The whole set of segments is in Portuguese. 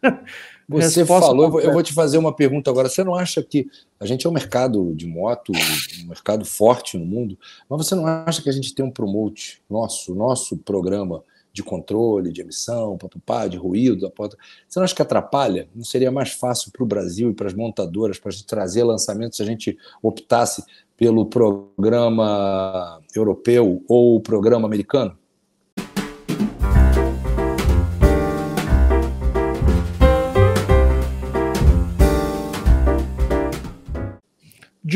Você Resposta falou, completa. eu vou te fazer uma pergunta agora. Você não acha que a gente é um mercado de moto, um mercado forte no mundo, mas você não acha que a gente tem um promote nosso, nosso programa de controle, de emissão, papapá, de ruído, da porta. Você não acha que atrapalha? Não seria mais fácil para o Brasil e para as montadoras, para a gente trazer lançamentos, se a gente optasse pelo programa europeu ou o programa americano?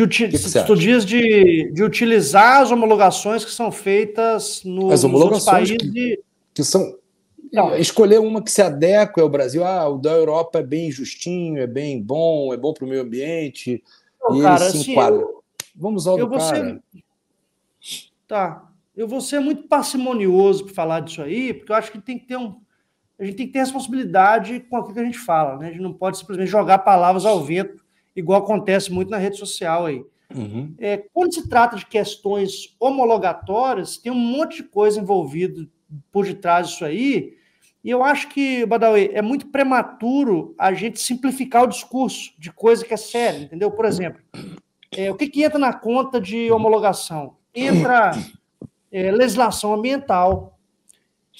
de, tu diz de, de utilizar as homologações que são feitas no, as homologações países. Que, que são. Não. Escolher uma que se adequa ao Brasil. Ah, o da Europa é bem justinho, é bem bom, é bom para o meio ambiente. Não, e cara, se assim, Eu, Vamos ao eu do cara. Ser... Tá. Eu vou ser muito parcimonioso para falar disso aí, porque eu acho que tem que ter um. A gente tem que ter responsabilidade com aquilo que a gente fala, né? A gente não pode simplesmente jogar palavras ao vento igual acontece muito na rede social aí. Uhum. É, quando se trata de questões homologatórias, tem um monte de coisa envolvida por detrás disso aí, e eu acho que, Badawi, é muito prematuro a gente simplificar o discurso de coisa que é séria, entendeu? Por exemplo, é, o que, que entra na conta de homologação? Entra é, legislação ambiental,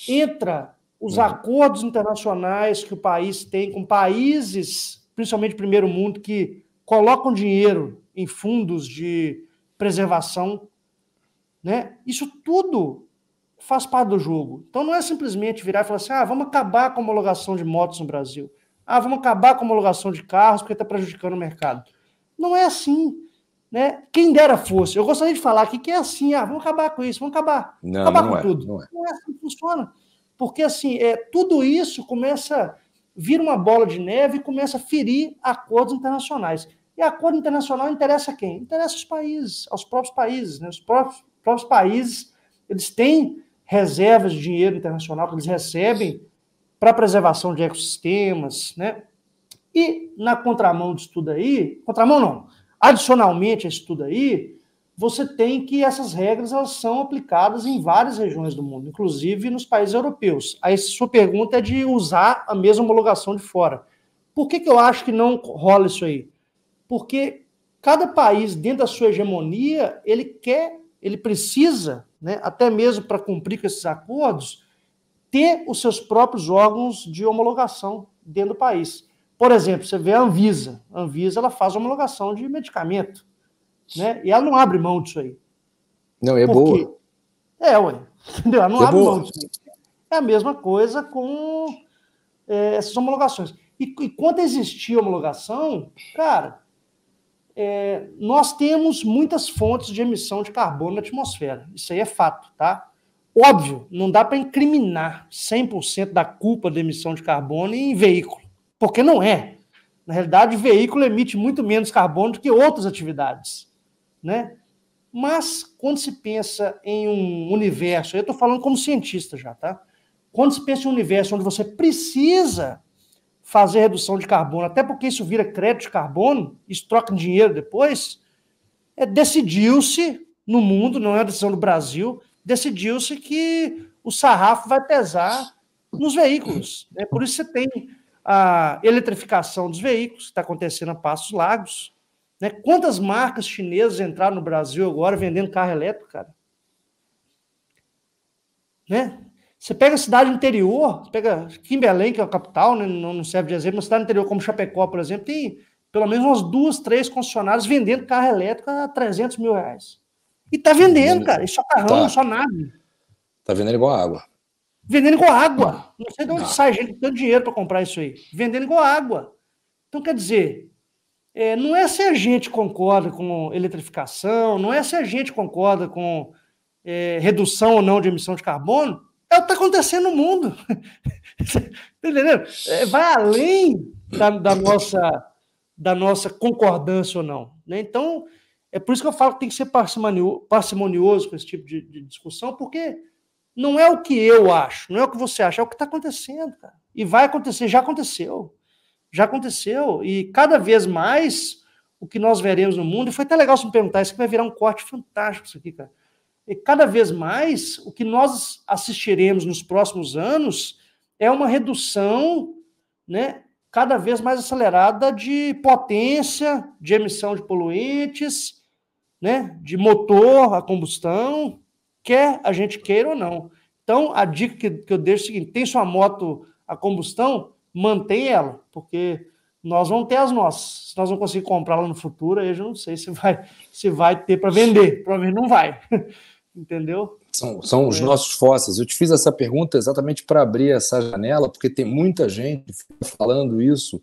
entra os uhum. acordos internacionais que o país tem com países, principalmente primeiro mundo, que colocam dinheiro em fundos de preservação. Né? Isso tudo faz parte do jogo. Então não é simplesmente virar e falar assim: ah, vamos acabar com a homologação de motos no Brasil. Ah, vamos acabar com a homologação de carros porque está prejudicando o mercado. Não é assim. Né? Quem dera fosse. Eu gostaria de falar que é assim: ah, vamos acabar com isso, vamos acabar. Não, acabar não com é, tudo. Não é. não é assim que funciona. Porque assim, é, tudo isso começa vira uma bola de neve e começa a ferir acordos internacionais. E acordo internacional interessa a quem? Interessa os países, aos próprios países. Né? Os próprios, próprios países eles têm reservas de dinheiro internacional que eles recebem para preservação de ecossistemas, né? E na contramão disso tudo aí, contramão não, adicionalmente a isso tudo aí, você tem que essas regras elas são aplicadas em várias regiões do mundo, inclusive nos países europeus. Aí sua pergunta é de usar a mesma homologação de fora. Por que, que eu acho que não rola isso aí? Porque cada país, dentro da sua hegemonia, ele quer, ele precisa, né, até mesmo para cumprir com esses acordos, ter os seus próprios órgãos de homologação dentro do país. Por exemplo, você vê a Anvisa. A Anvisa ela faz homologação de medicamento. Né? E ela não abre mão disso aí. Não, é boa. É, ué. Entendeu? Ela não é abre boa. mão disso aí. É a mesma coisa com é, essas homologações. E, e quando existia homologação, cara, é, nós temos muitas fontes de emissão de carbono na atmosfera. Isso aí é fato, tá? Óbvio, não dá para incriminar 100% da culpa da emissão de carbono em veículo, porque não é. Na realidade, veículo emite muito menos carbono do que outras atividades né? Mas quando se pensa em um universo, eu estou falando como cientista já, tá? Quando se pensa em um universo onde você precisa fazer redução de carbono, até porque isso vira crédito de carbono, isso troca em dinheiro depois, é, decidiu-se no mundo, não é uma decisão do Brasil, decidiu-se que o sarrafo vai pesar nos veículos. Né? Por isso você tem a eletrificação dos veículos, que está acontecendo a passos largos, né? Quantas marcas chinesas entraram no Brasil agora vendendo carro elétrico, cara? Né? Você pega a cidade interior, pega aqui em Belém, que é a capital, né? não, serve de exemplo, mas cidade interior como Chapecó, por exemplo, tem pelo menos umas duas, três concessionárias vendendo carro elétrico a 300 mil reais. E tá vendendo, uhum. cara, e só carrão, tá. só nave. Tá vendendo igual água. Vendendo igual água. Não sei de onde sai gente com tanto dinheiro para comprar isso aí. Vendendo igual água. Então, quer dizer, é, não é se a gente concorda com eletrificação, não é se a gente concorda com é, redução ou não de emissão de carbono, é o que está acontecendo no mundo. Tá Entendeu? É, vai além da, da, nossa, da nossa concordância ou não. Né? Então, é por isso que eu falo que tem que ser parcimonioso, parcimonioso com esse tipo de, de discussão, porque não é o que eu acho, não é o que você acha, é o que está acontecendo, cara. E vai acontecer, já aconteceu. Já aconteceu. E cada vez mais o que nós veremos no mundo, foi até legal se me perguntar, isso aqui vai virar um corte fantástico isso aqui, cara. E cada vez mais o que nós assistiremos nos próximos anos é uma redução, né, cada vez mais acelerada de potência, de emissão de poluentes, né, de motor a combustão, quer a gente queira ou não. Então, a dica que, que eu deixo é o seguinte: tem sua moto a combustão, mantém ela, porque nós vamos ter as nossas. Se nós não conseguir comprá-la no futuro, aí eu já não sei se vai, se vai ter para vender. Provavelmente não vai. Entendeu? São, são os é. nossos fósseis. Eu te fiz essa pergunta exatamente para abrir essa janela, porque tem muita gente falando isso.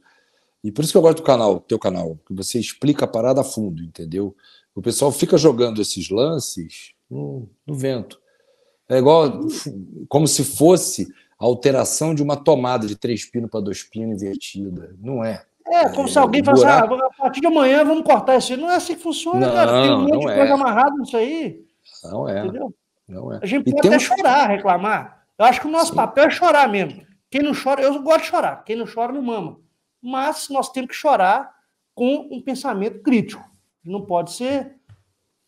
E por isso que eu gosto do canal, teu canal, que você explica a parada a fundo, entendeu? O pessoal fica jogando esses lances no, no vento. É igual, como se fosse alteração de uma tomada de três pinos para dois pinos invertida. Não é. É, como é, se alguém falasse, buraco... ah, a partir de amanhã vamos cortar isso. Não é assim que funciona, não, cara. Tem um monte de é. coisa amarrada nisso aí. Não é. Entendeu? Não é. A gente pode até um... chorar, reclamar. Eu acho que o nosso Sim. papel é chorar mesmo. Quem não chora, eu gosto de chorar. Quem não chora, não mama. Mas nós temos que chorar com um pensamento crítico. Não pode ser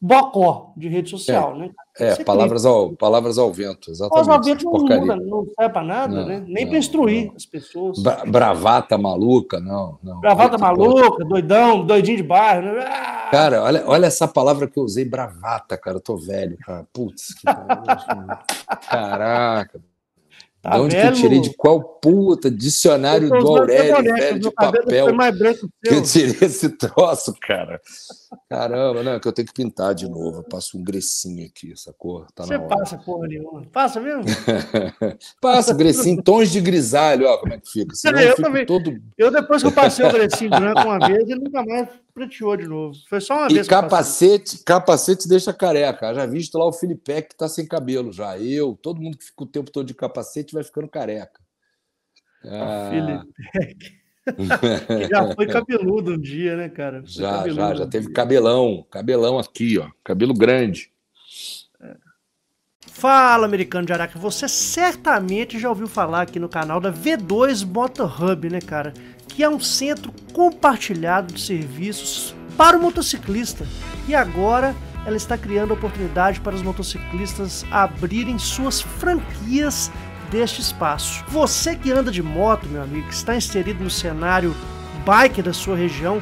bocó de rede social, é, né? É, palavras ao, palavras ao vento, exatamente. Palavras ao vento não muda, não serve para nada, não, né? Nem para instruir não. as pessoas. Bra bravata maluca, não. não bravata maluca, doidão, doidinho de bairro. Né? Ah! Cara, olha, olha essa palavra que eu usei, bravata, cara. Eu tô velho, cara. Putz, que... Caraca. Tá de onde velho? que eu tirei? De qual puta? Dicionário do Aurélio, branco, velho, de papel. Que eu tirei esse troço, cara. Caramba, não, é que eu tenho que pintar de novo. Eu passo um grecinho aqui, sacou? Tá Você passa porra nenhuma. Passa mesmo? passa, grecinho, tons de grisalho, ó, como é que fica. Senão eu, eu, fico também. Todo... eu depois que eu passei o grecinho branco uma vez, eu nunca mais prateou de novo. Foi só uma e vez. Capacete, capacete deixa careca. Já visto lá o Felipe que tá sem cabelo já. Eu, todo mundo que fica o tempo todo de capacete vai ficando careca. Ah. que já foi cabeludo um dia, né, cara? Foi já, já, já teve cabelão, cabelão aqui, ó, cabelo grande. É. Fala, americano de Araca. Você certamente já ouviu falar aqui no canal da V2 Motor Hub, né, cara? que é um centro compartilhado de serviços para o motociclista. E agora ela está criando oportunidade para os motociclistas abrirem suas franquias deste espaço. Você que anda de moto, meu amigo, que está inserido no cenário bike da sua região,